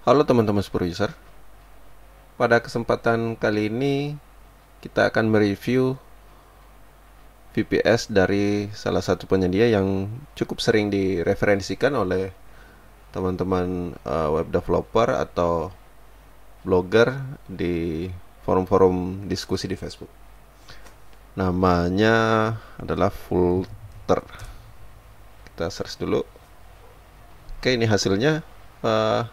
Halo teman-teman user Pada kesempatan kali ini kita akan mereview VPS dari salah satu penyedia yang cukup sering direferensikan oleh teman-teman uh, web developer atau blogger di forum-forum diskusi di Facebook Namanya adalah Fulter Kita search dulu Oke ini hasilnya uh,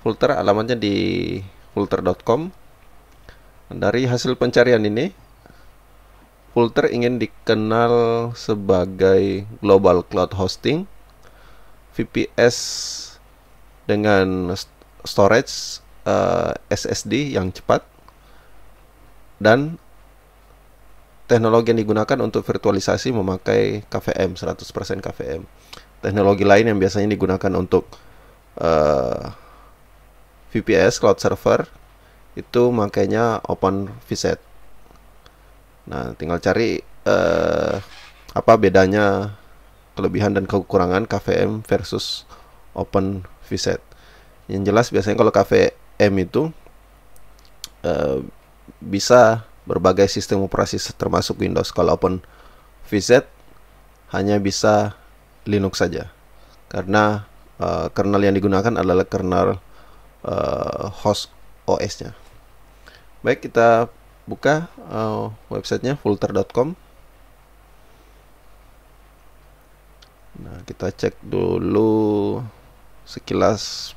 Hulter alamatnya di hulter.com dari hasil pencarian ini Hulter ingin dikenal sebagai global cloud hosting VPS dengan storage uh, eh, SSD yang cepat dan teknologi yang digunakan untuk virtualisasi memakai KVM 100% KVM. Teknologi lain yang biasanya digunakan untuk uh, VPS Cloud Server itu makanya Open VSET. Nah, tinggal cari eh, apa bedanya kelebihan dan kekurangan KVM versus Open VSET. Yang jelas biasanya kalau KVM itu eh, bisa berbagai sistem operasi termasuk Windows. Kalau Open VSET hanya bisa Linux saja. Karena uh, kernel yang digunakan adalah kernel uh, host OS-nya. Baik, kita buka uh, websitenya fulter.com. Nah, kita cek dulu sekilas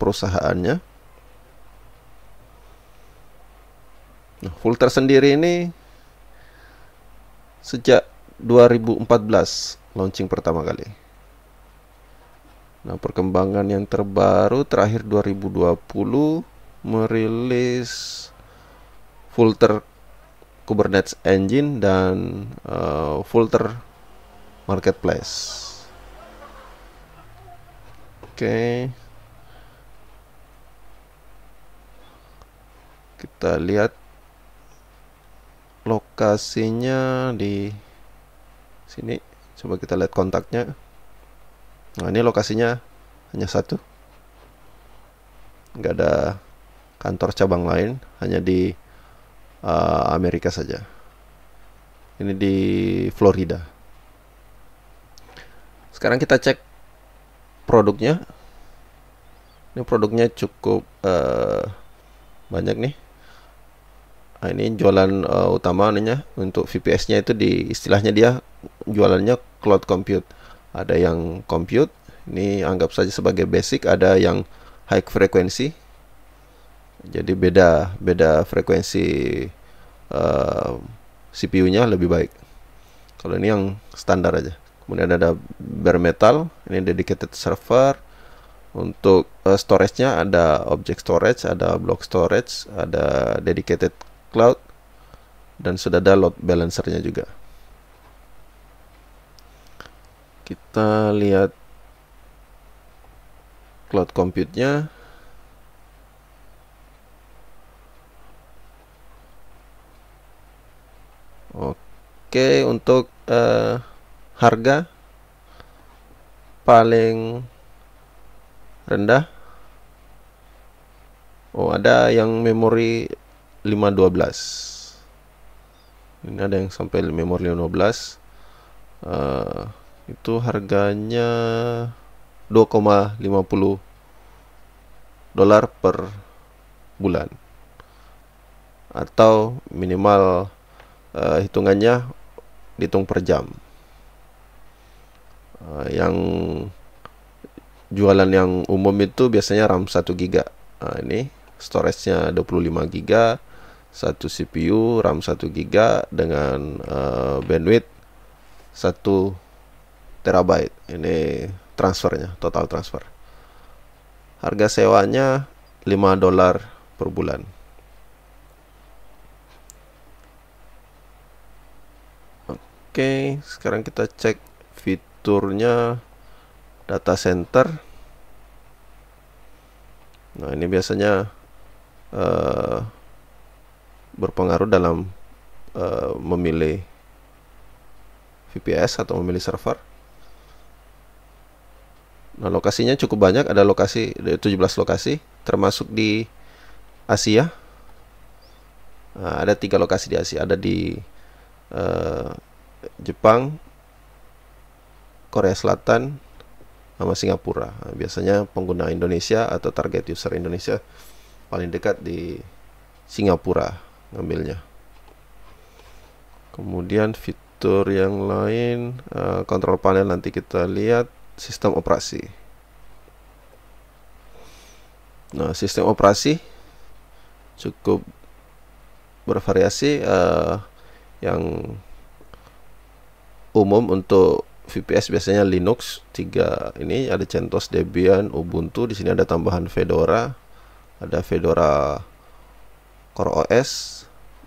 perusahaannya. Nah, Fulter sendiri ini sejak 2014 launching pertama kali. Nah, perkembangan yang terbaru terakhir 2020 merilis filter Kubernetes Engine dan uh, eh, filter Marketplace. Oke. Okay. Kita lihat lokasinya di sini. Coba kita lihat kontaknya. Nah ini lokasinya hanya satu. Nggak ada kantor cabang lain, hanya di uh, Amerika saja. Ini di Florida. Sekarang kita cek produknya. Ini produknya cukup uh, banyak nih. Nah, ini jualan uh, utama ininya untuk VPS-nya itu di istilahnya dia jualannya cloud compute ada yang compute ini anggap saja sebagai basic ada yang high frequency jadi beda beda frekuensi uh, eh, CPU-nya lebih baik kalau ini yang standar aja kemudian ada bare metal ini dedicated server untuk uh, storage-nya ada object storage ada block storage ada dedicated cloud dan sudah ada load balancernya juga kita lihat cloud compute-nya Oke untuk uh, harga paling rendah Oh ada yang memori 512 Ini ada yang sampai memori 512 uh, itu harganya 2,50 dolar per bulan atau minimal uh, hitungannya dihitung per jam uh, yang jualan yang umum itu biasanya RAM 1 giga nah, ini storage-nya 25 giga satu CPU RAM 1 giga dengan uh, bandwidth 1 terabyte ini transfernya total transfer harga sewanya 5 dolar per bulan oke sekarang kita cek fiturnya data center nah ini biasanya uh, berpengaruh dalam uh, memilih VPS atau memilih server Nah, lokasinya cukup banyak, ada lokasi 17 lokasi termasuk di Asia. Nah, ada tiga lokasi di Asia, ada di uh, Jepang, Korea Selatan, sama Singapura. Nah, biasanya pengguna Indonesia atau target user Indonesia paling dekat di Singapura ngambilnya. Kemudian fitur yang lain, uh, kontrol panel nanti kita lihat sistem operasi. Nah, sistem operasi cukup bervariasi uh, yang umum untuk VPS biasanya Linux 3 ini ada CentOS, Debian, Ubuntu, di sini ada tambahan Fedora, ada Fedora Core OS,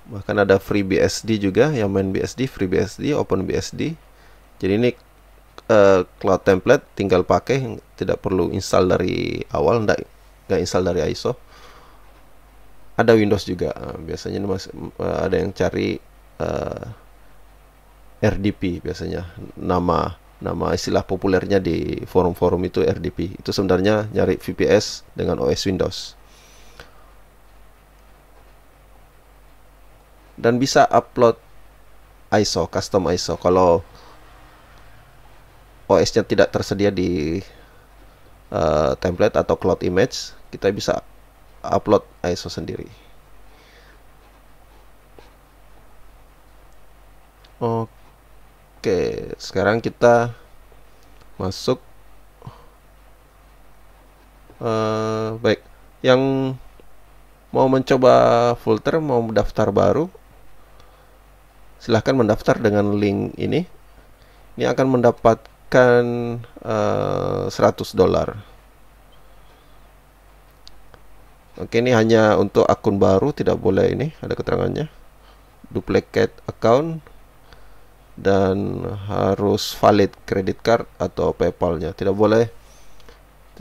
bahkan ada FreeBSD juga yang main BSD, FreeBSD, OpenBSD. Jadi ini Eh, cloud template tinggal pakai tidak perlu install dari awal enggak nggak install dari ISO ada Windows juga eh, biasanya eh, ada yang cari uh, RDP biasanya nama nama istilah populernya di forum-forum itu RDP itu sebenarnya nyari VPS dengan OS Windows dan bisa upload ISO custom ISO kalau OS-nya tidak tersedia di uh, template atau cloud image, kita bisa upload ISO sendiri. Oke, sekarang kita masuk. Uh, baik, yang mau mencoba filter, mau mendaftar baru, silahkan mendaftar dengan link ini. Ini akan mendapat uh, eh, 100 dolar. Oke, ini hanya untuk akun baru, tidak boleh ini, ada keterangannya. Duplicate account dan harus valid credit card atau PayPal-nya. Tidak boleh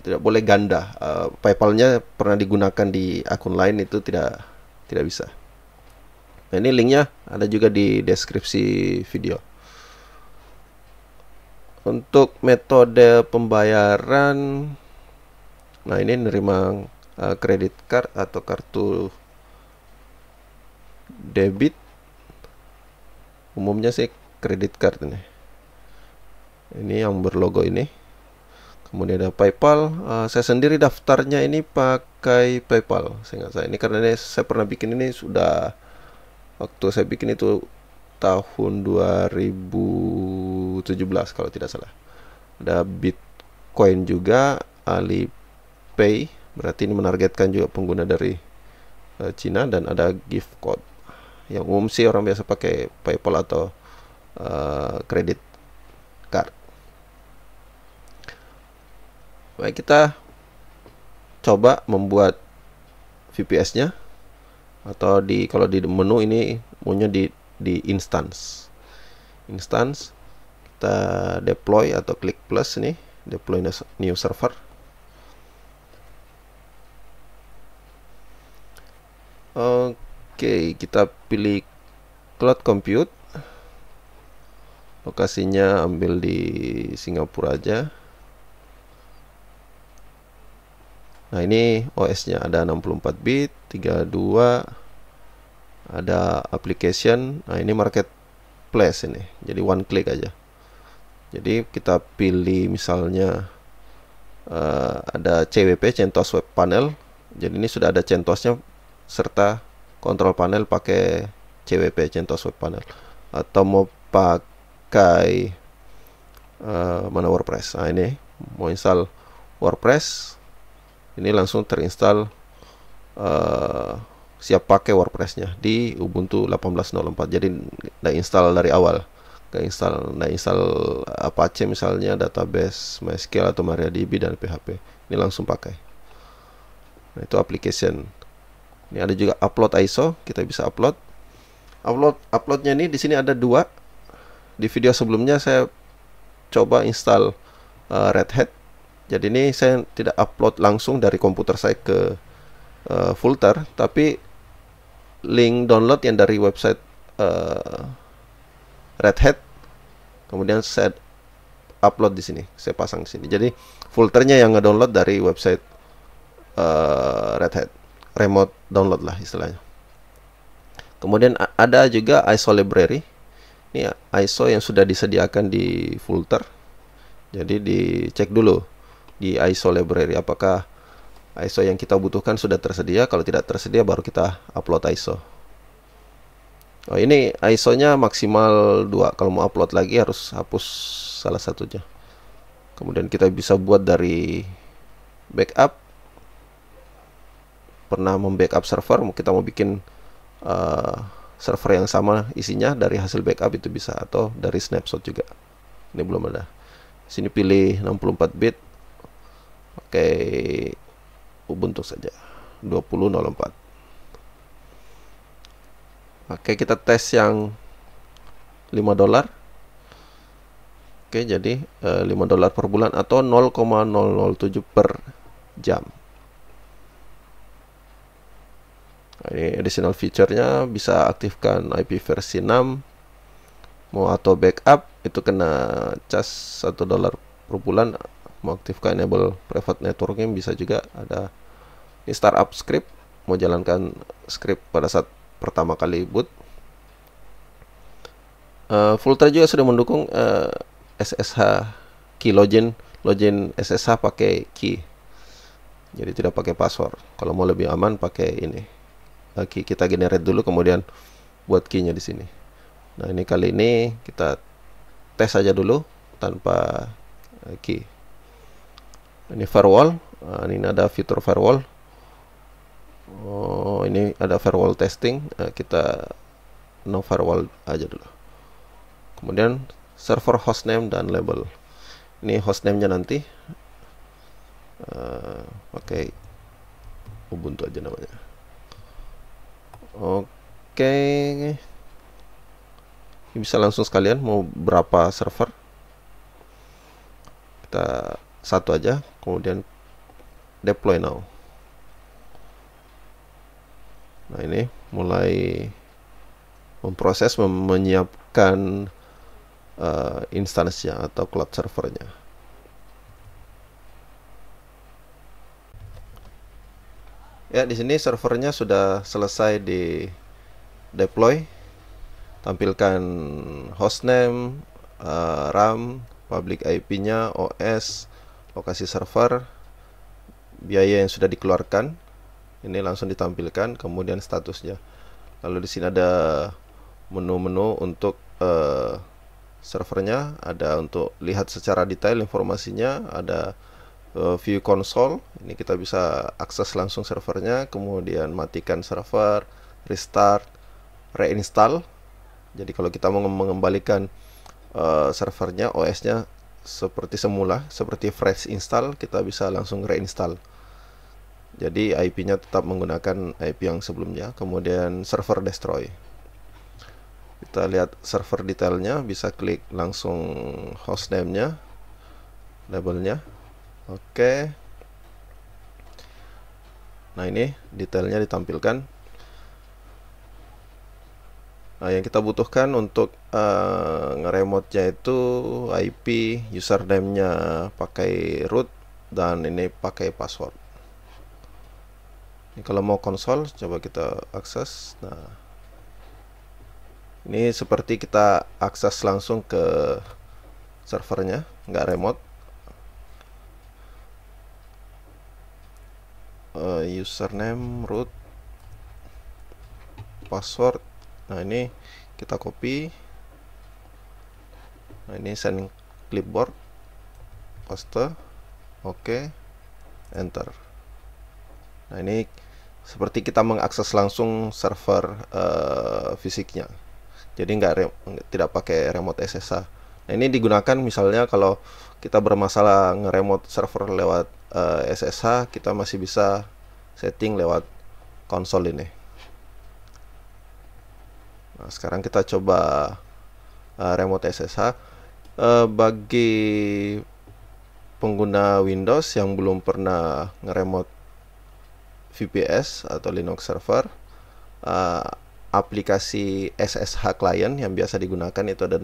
tidak boleh ganda. Uh, PayPal-nya pernah digunakan di akun lain itu tidak tidak bisa. Nah, ini linknya ada juga di deskripsi video untuk metode pembayaran nah ini nerima eh, kredit uh, card atau kartu debit umumnya sih kredit card ini ini yang berlogo ini kemudian ada PayPal uh, saya sendiri daftarnya ini pakai PayPal saya nggak saya ini karena ini, saya pernah bikin ini sudah waktu saya bikin itu tahun 2000 2017 kalau tidak salah ada Bitcoin juga Alipay berarti ini menargetkan juga pengguna dari uh, Cina dan ada gift code yang umum sih orang biasa pakai PayPal atau kredit eh, uh, card baik kita coba membuat VPS-nya atau di kalau di menu ini punya di di instance instance kita deploy atau klik plus nih deploy new server oke kita pilih cloud compute lokasinya ambil di Singapura aja nah ini OS nya ada 64 bit 32 ada application nah ini marketplace ini jadi one click aja jadi kita pilih misalnya uh, ada CWP CentOS Web Panel jadi ini sudah ada CentOSnya serta kontrol panel pakai CWP CentOS Web Panel atau mau pakai uh, mana WordPress nah ini mau install WordPress ini langsung terinstall uh, siap pakai WordPressnya di Ubuntu 18.04 jadi tidak install dari awal install nah install Apache misalnya database MySQL atau MariaDB dan PHP ini langsung pakai nah itu application ini ada juga upload ISO kita bisa upload upload uploadnya ini di sini ada dua di video sebelumnya saya coba install uh, Red Hat jadi ini saya tidak upload langsung dari komputer saya ke uh, folder tapi link download yang dari website uh, Red Hat kemudian set upload di sini saya pasang di sini jadi filternya yang ngedownload dari website uh, Red Hat remote download lah istilahnya kemudian ada juga ISO library ini ya, ISO yang sudah disediakan di folder jadi dicek dulu di ISO library apakah ISO yang kita butuhkan sudah tersedia kalau tidak tersedia baru kita upload ISO Oh ini ISO-nya maksimal dua. Kalau mau upload lagi harus hapus salah satunya. Kemudian kita bisa buat dari backup. Pernah membackup server, kita mau bikin uh, server yang sama isinya dari hasil backup itu bisa atau dari snapshot juga. Ini belum ada. Sini pilih 64 bit. Oke, Ubuntu saja. 2004. Oke, kita tes yang 5 dolar. Oke, jadi 5 eh, dolar per bulan atau 0,007 per jam. Nah, ini additional feature-nya bisa aktifkan IP versi 6 mau atau backup itu kena charge 1 dolar per bulan mau aktifkan enable private networking bisa juga ada ini startup script mau jalankan script pada saat pertama kali boot. Uh, eh, Vultra juga sudah mendukung uh, eh, SSH key login, login SSH pakai key. Jadi tidak pakai password. Kalau mau lebih aman pakai ini. Uh, kita generate dulu kemudian buat key-nya di sini. Nah, ini kali ini kita tes saja dulu tanpa key. Ini firewall, ini ada fitur firewall oh ini ada firewall testing nah, kita no firewall aja dulu kemudian server hostname dan label ini hostname nya nanti uh, eh, pakai Ubuntu aja namanya oke okay. bisa langsung sekalian mau berapa server kita satu aja kemudian deploy now nah ini mulai memproses menyiapkan uh, instansinya atau cloud servernya ya di sini servernya sudah selesai di deploy tampilkan hostname uh, RAM public IP-nya OS lokasi server biaya yang sudah dikeluarkan ini langsung ditampilkan kemudian statusnya lalu di sini ada menu-menu untuk uh, servernya ada untuk lihat secara detail informasinya ada uh, view console ini kita bisa akses langsung servernya kemudian matikan server restart reinstall jadi kalau kita mau mengembalikan uh, servernya OS-nya seperti semula seperti fresh install kita bisa langsung reinstall jadi IP-nya tetap menggunakan IP yang sebelumnya, kemudian server destroy. Kita lihat server detailnya, bisa klik langsung hostname-nya, labelnya. Oke. Okay. Nah ini detailnya ditampilkan. Nah, yang kita butuhkan untuk uh, ngeremote-nya itu IP, username-nya pakai root, dan ini pakai password ini kalau mau konsol coba kita akses nah ini seperti kita akses langsung ke servernya nggak remote uh, username root password nah ini kita copy nah ini send clipboard paste oke okay. enter nah ini seperti kita mengakses langsung server uh, fisiknya. Jadi nggak tidak pakai remote SSH. Nah, ini digunakan misalnya kalau kita bermasalah ngeremote server lewat uh, eh, SSH, kita masih bisa setting lewat konsol ini. Nah, sekarang kita coba uh, remote SSH. Uh, bagi pengguna Windows yang belum pernah ngeremote VPS atau Linux Server, uh, aplikasi SSH client yang biasa digunakan itu ada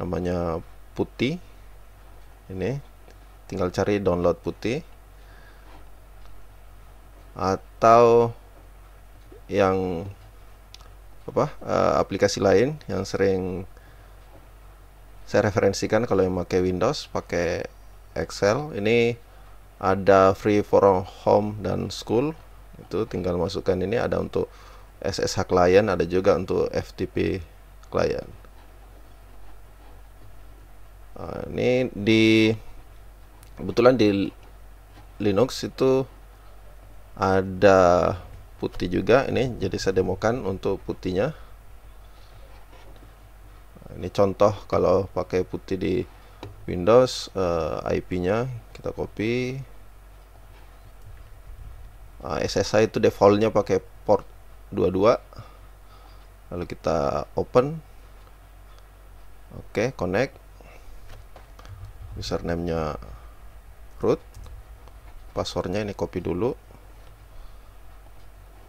namanya Putih. Ini tinggal cari download Putih atau yang apa uh, aplikasi lain yang sering saya referensikan kalau yang pakai Windows pakai Excel ini ada free for home dan school itu tinggal masukkan ini ada untuk SSH client ada juga untuk FTP client nah, ini di kebetulan di Linux itu ada putih juga ini jadi saya demokan untuk putihnya nah, ini contoh kalau pakai putih di Windows uh, eh, IP nya kita copy Eh, SSI itu defaultnya pakai port 22 lalu kita open oke okay, connect username nya root passwordnya ini copy dulu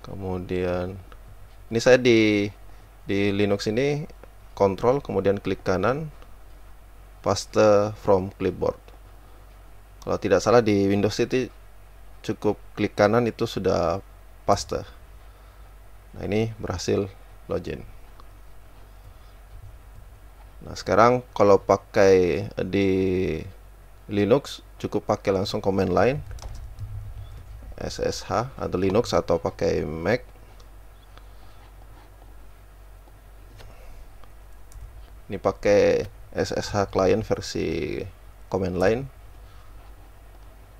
kemudian ini saya di di Linux ini control kemudian klik kanan paste from clipboard kalau tidak salah di Windows itu cukup klik kanan itu sudah paste nah ini berhasil login nah sekarang kalau pakai di Linux cukup pakai langsung command line SSH atau Linux atau pakai Mac ini pakai SSH client versi command line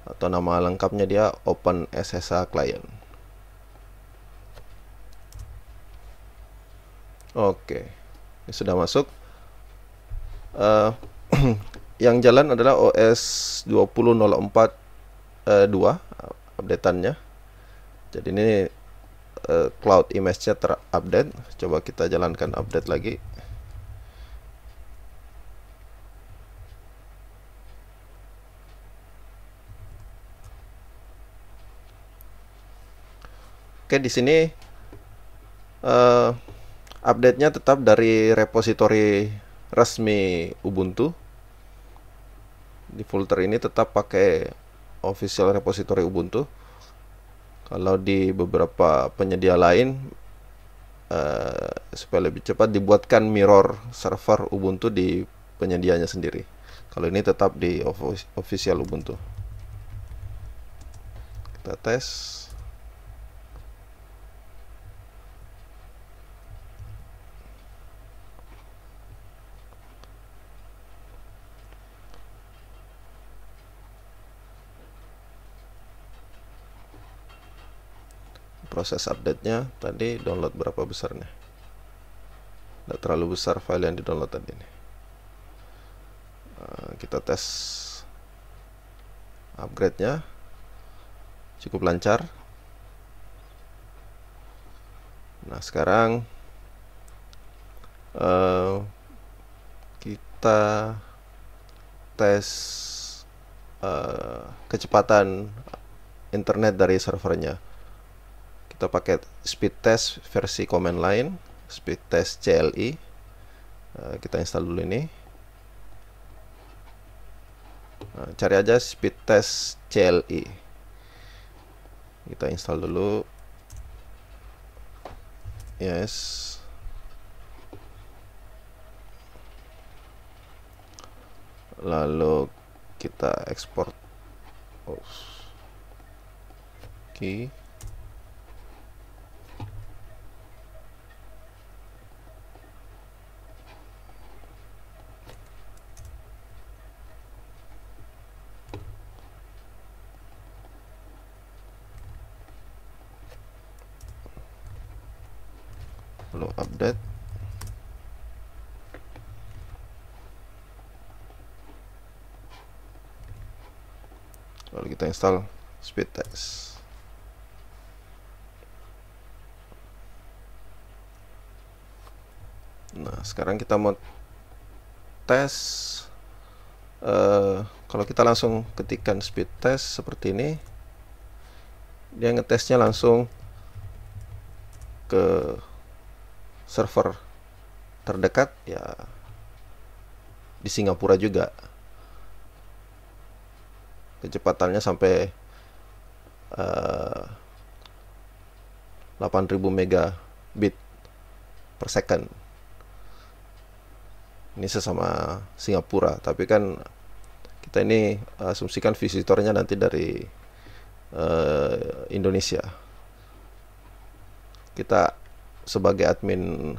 atau nama lengkapnya dia Open SSH Client. Oke, ini sudah masuk. Uh, yang jalan adalah OS 20.04.2 uh, updateannya. Jadi ini uh, cloud image-nya terupdate. Coba kita jalankan update lagi. Oke, di sini uh, update-nya tetap dari repository resmi Ubuntu. Di folder ini tetap pakai official repository Ubuntu. Kalau di beberapa penyedia lain uh, supaya lebih cepat dibuatkan mirror server Ubuntu di penyedianya sendiri. Kalau ini tetap di official Ubuntu. Kita tes. proses update-nya tadi download berapa besarnya tidak terlalu besar file yang di download tadi ini eh, kita tes upgrade-nya cukup lancar nah sekarang uh, kita tes uh, kecepatan internet dari servernya kita pakai speed test versi command line speed test CLI eh, kita install dulu ini nah, cari aja speed test CLI kita install dulu yes lalu kita export oke okay. install speed test nah sekarang kita mau tes uh, kalau kita langsung ketikkan speed test seperti ini dia ngetesnya langsung ke server terdekat ya di Singapura juga kecepatannya sampai uh, eh, 8000 megabit per second ini sesama Singapura tapi kan kita ini asumsikan visitornya nanti dari uh, Indonesia kita sebagai admin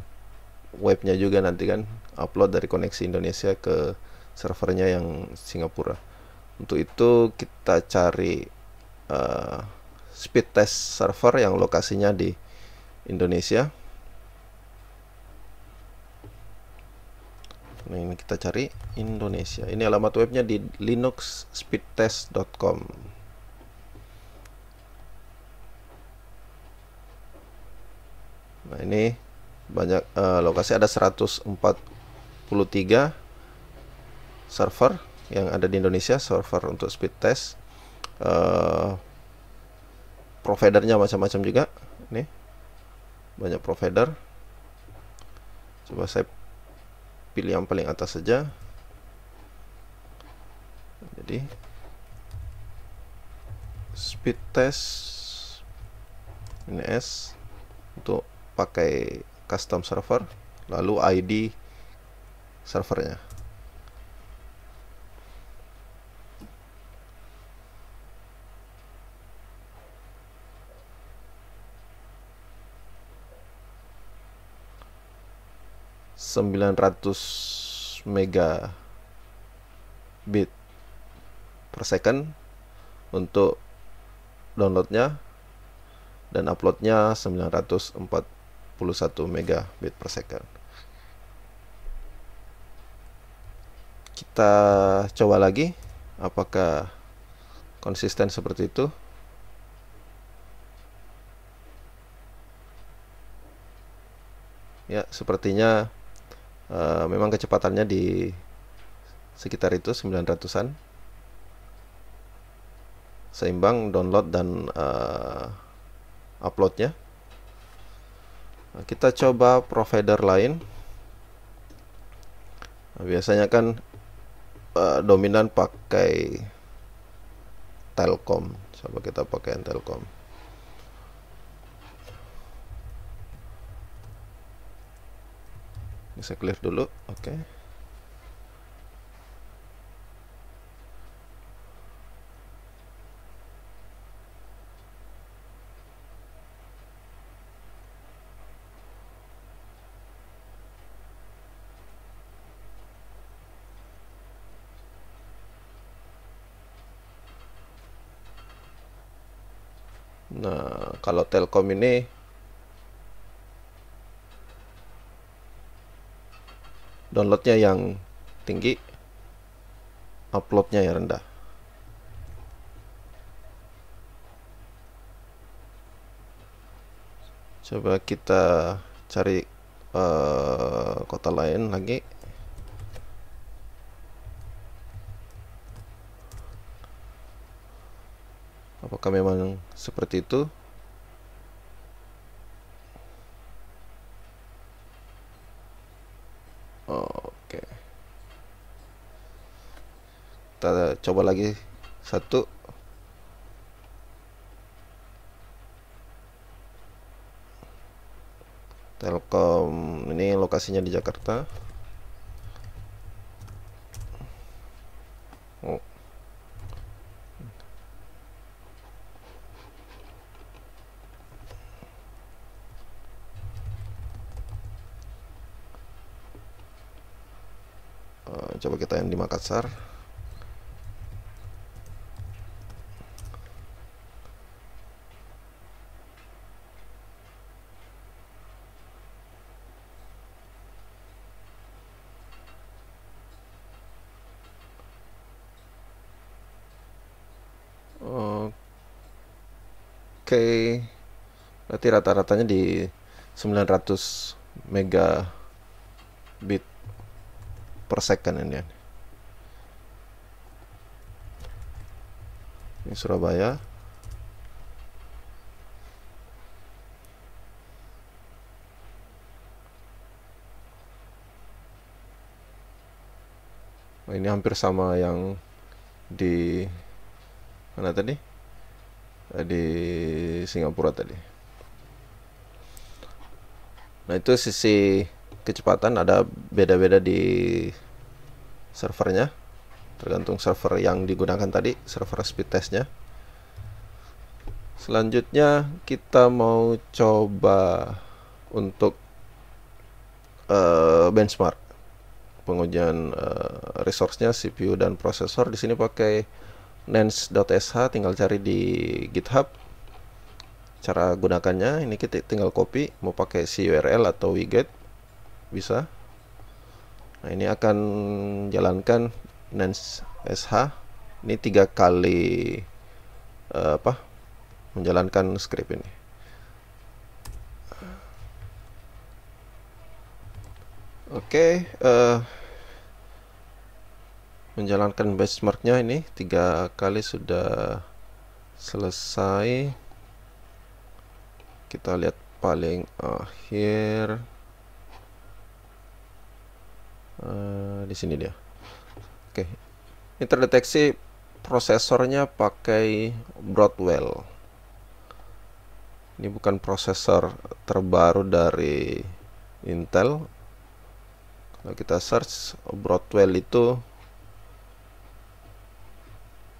webnya juga nanti kan upload dari koneksi Indonesia ke servernya yang Singapura untuk itu kita cari uh, speed test server yang lokasinya di Indonesia. Nah, ini kita cari Indonesia. Ini alamat webnya di linuxspeedtest.com. Nah, ini banyak eh, lokasi ada 143 server yang ada di Indonesia server untuk speed test uh, providernya macam-macam juga ini banyak provider coba saya pilih yang paling atas saja jadi speed test ini S untuk pakai custom server lalu ID servernya 900 megabit per second untuk downloadnya dan uploadnya 941 megabit per second kita coba lagi apakah konsisten seperti itu ya sepertinya uh, memang kecepatannya di sekitar itu 900-an seimbang download dan uh, uploadnya kita coba provider lain biasanya kan uh, dominan pakai Telkom coba kita pakai Telkom ini saya clear dulu oke okay. Nah, kalau Telkom ini downloadnya yang tinggi uploadnya yang rendah coba kita cari uh, kota lain lagi apakah memang seperti itu kita coba lagi satu Telkom ini lokasinya di Jakarta oh. eh, coba kita yang di Makassar okay. berarti rata-ratanya di 900 megabit per second ini ini Surabaya ini hampir sama yang di mana tadi? Eh, di Singapura tadi. Nah itu sisi kecepatan ada beda-beda di servernya tergantung server yang digunakan tadi server speed testnya selanjutnya kita mau coba untuk uh, benchmark pengujian uh, resource-nya CPU dan prosesor di sini pakai nance.sh tinggal cari di GitHub cara gunakannya ini kita tinggal copy mau pakai si URL atau widget bisa nah ini akan jalankan nance ini tiga kali eh, apa menjalankan script ini oke okay, uh, eh, menjalankan benchmarknya ini tiga kali sudah selesai kita lihat paling akhir uh, di sini dia oke okay. ini terdeteksi prosesornya pakai Broadwell ini bukan prosesor terbaru dari Intel kalau kita search Broadwell itu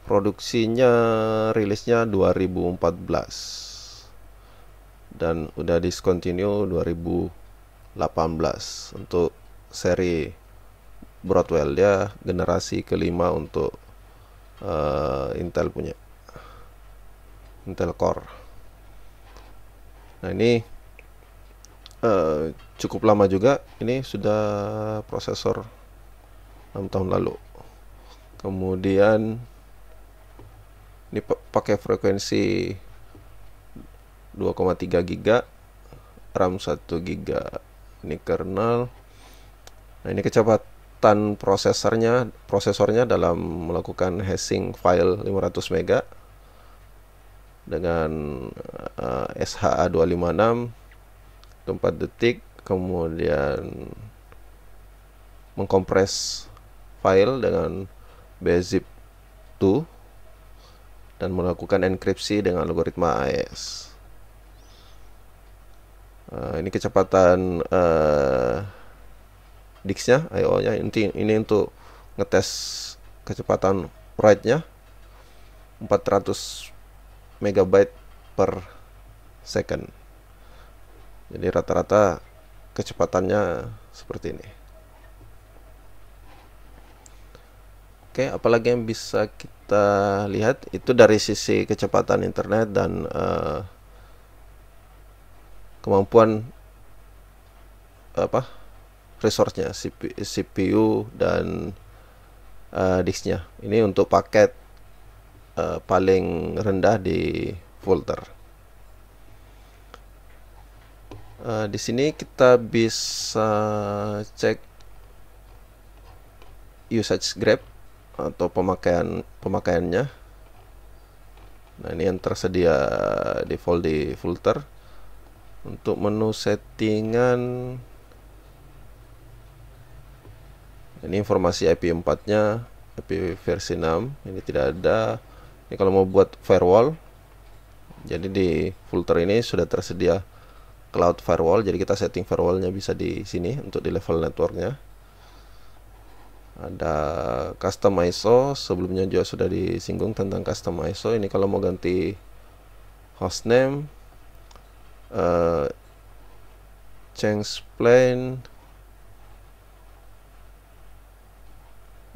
produksinya rilisnya 2014 dan udah discontinue 2018 untuk seri Broadwell ya generasi kelima untuk uh, Intel punya Intel Core nah ini uh, cukup lama juga ini sudah prosesor 6 tahun lalu kemudian ini pakai frekuensi 2,3 giga RAM 1 giga ini kernel nah ini kecepatan prosesornya prosesornya dalam melakukan hashing file 500 mega dengan uh, SHA 256 4 detik kemudian mengkompres file dengan bzip 2 dan melakukan enkripsi dengan algoritma AES. Uh, eh, ini kecepatan uh, eh, diksnya, IO-nya. E ini, ini untuk ngetes kecepatan write-nya 400 megabyte per second. Jadi rata-rata kecepatannya seperti ini. Oke, apalagi yang bisa kita lihat itu dari sisi kecepatan internet dan uh, kemampuan apa resource-nya CPU dan uh, disknya. Ini untuk paket uh, paling rendah di folder. Uh, di sini kita bisa cek usage graph atau pemakaian pemakaiannya nah ini yang tersedia default di filter untuk menu settingan ini informasi IP4 nya IP versi 6 ini tidak ada ini kalau mau buat firewall jadi di filter ini sudah tersedia cloud firewall jadi kita setting firewallnya bisa di sini untuk di level networknya ada custom ISO sebelumnya juga sudah disinggung tentang custom ISO ini kalau mau ganti hostname uh, change plan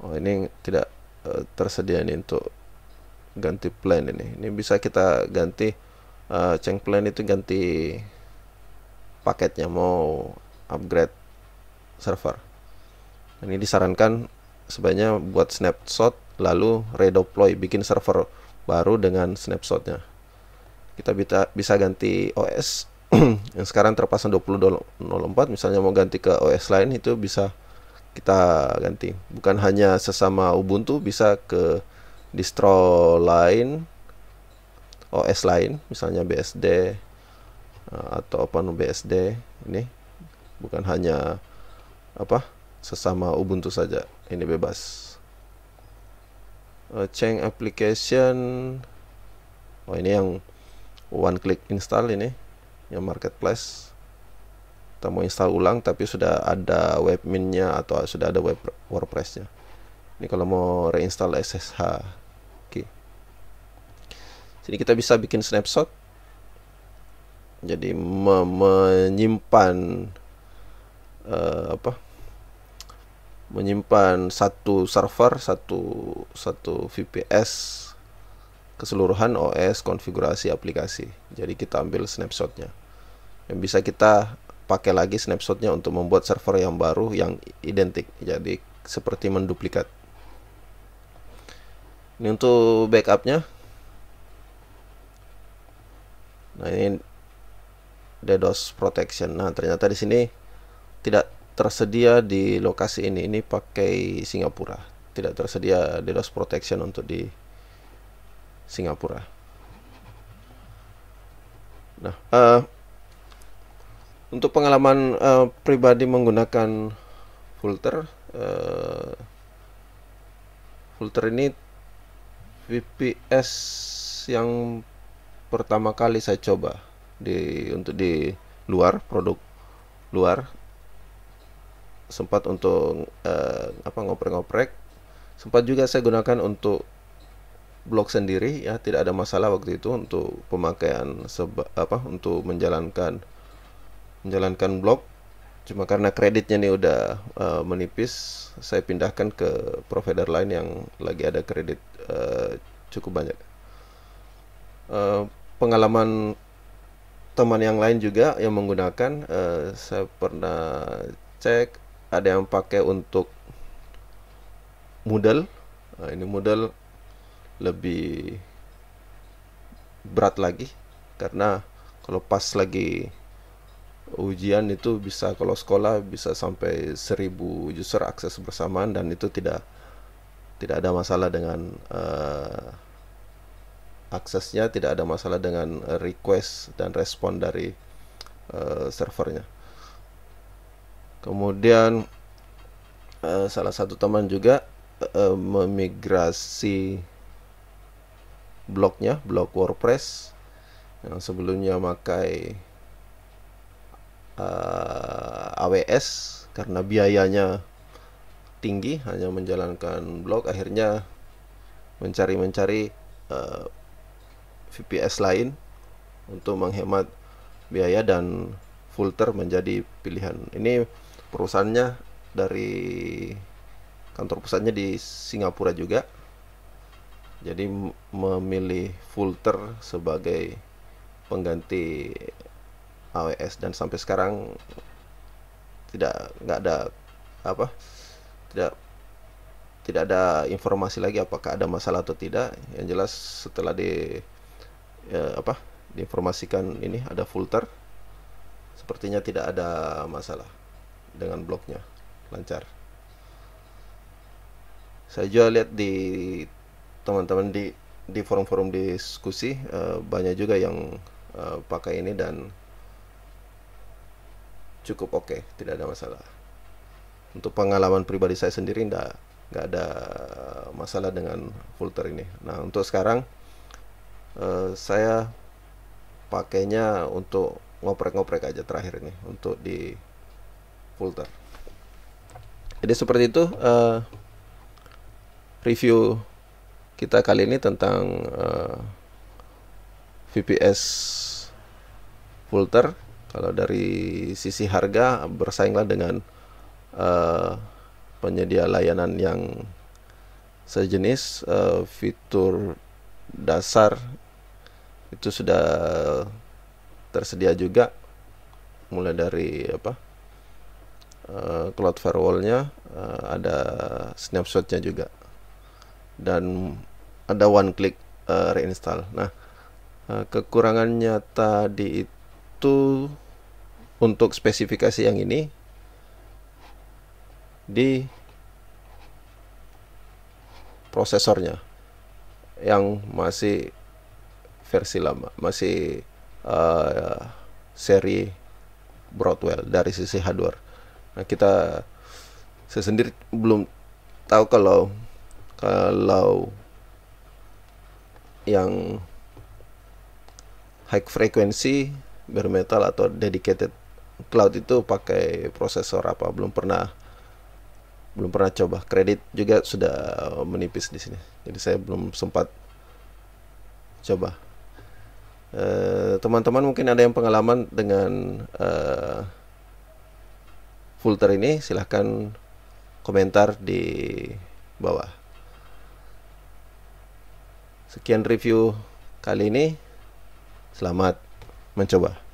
oh ini tidak uh, tersedia ini untuk ganti plan ini ini bisa kita ganti uh, change plan itu ganti paketnya mau upgrade server ini disarankan sebaiknya buat snapshot lalu redeploy bikin server baru dengan snapshotnya kita bisa, bisa ganti OS yang sekarang terpasang 20.04 misalnya mau ganti ke OS lain itu bisa kita ganti bukan hanya sesama Ubuntu bisa ke distro lain OS lain misalnya BSD eh, atau apa BSD ini bukan hanya apa sesama Ubuntu saja ini bebas uh, eh, change application oh ini yang one click install ini yang marketplace kita mau install ulang tapi sudah ada webminnya atau sudah ada web wordpressnya ini kalau mau reinstall SSH oke okay. jadi kita bisa bikin snapshot jadi menyimpan uh, apa menyimpan satu server, satu satu VPS keseluruhan OS konfigurasi aplikasi. Jadi kita ambil snapshotnya. yang bisa kita pakai lagi snapshotnya untuk membuat server yang baru yang identik. Jadi seperti menduplikat. Ini untuk backupnya. Nah ini DDoS protection. Nah ternyata di sini tidak tersedia di lokasi ini ini pakai Singapura tidak tersedia DDoS protection untuk di Singapura nah uh, untuk pengalaman uh, pribadi menggunakan filter uh, filter ini VPS yang pertama kali saya coba di untuk di luar produk luar sempat untuk uh, apa ngoprek-ngoprek sempat juga saya gunakan untuk blog sendiri ya tidak ada masalah waktu itu untuk pemakaian seba, apa untuk menjalankan menjalankan blog cuma karena kreditnya nih udah uh, menipis saya pindahkan ke provider lain yang lagi ada kredit uh, cukup banyak uh, pengalaman teman yang lain juga yang menggunakan uh, saya pernah cek ada yang pakai untuk model, nah, ini model lebih berat lagi karena kalau pas lagi ujian itu bisa kalau sekolah bisa sampai 1000 user akses bersamaan dan itu tidak tidak ada masalah dengan uh, aksesnya tidak ada masalah dengan request dan respon dari uh, servernya kemudian eh, salah satu teman juga eh, memigrasi blognya blog WordPress yang sebelumnya pakai eh, AWS karena biayanya tinggi hanya menjalankan blog akhirnya mencari-mencari uh, VPS lain untuk menghemat biaya dan filter menjadi pilihan ini perusahaannya dari kantor pusatnya di Singapura juga jadi memilih Fulter sebagai pengganti AWS dan sampai sekarang tidak nggak ada apa tidak tidak ada informasi lagi apakah ada masalah atau tidak yang jelas setelah di ya, apa diinformasikan ini ada filter sepertinya tidak ada masalah dengan bloknya lancar saya juga lihat di teman-teman di di forum-forum diskusi uh, banyak juga yang uh, pakai ini dan cukup oke okay, tidak ada masalah untuk pengalaman pribadi saya sendiri tidak nggak ada masalah dengan filter ini nah untuk sekarang uh, saya pakainya untuk ngoprek-ngoprek aja terakhir ini untuk di filter jadi seperti itu uh, review kita kali ini tentang uh, eh, VPS filter kalau dari sisi harga bersainglah dengan uh, penyedia layanan yang sejenis uh, fitur dasar itu sudah tersedia juga mulai dari apa cloud eh, firewallnya uh, ada snapshotnya juga dan ada one click uh, reinstall nah uh, kekurangannya tadi itu untuk spesifikasi yang ini di prosesornya yang masih versi lama masih uh, seri Broadwell dari sisi hardware Nah, kita saya sendiri belum tahu kalau kalau yang high frequency bare metal atau dedicated cloud itu pakai prosesor apa belum pernah belum pernah coba kredit juga sudah menipis di sini jadi saya belum sempat coba eh, teman-teman mungkin ada yang pengalaman dengan uh, filter ini silahkan komentar di bawah sekian review kali ini selamat mencoba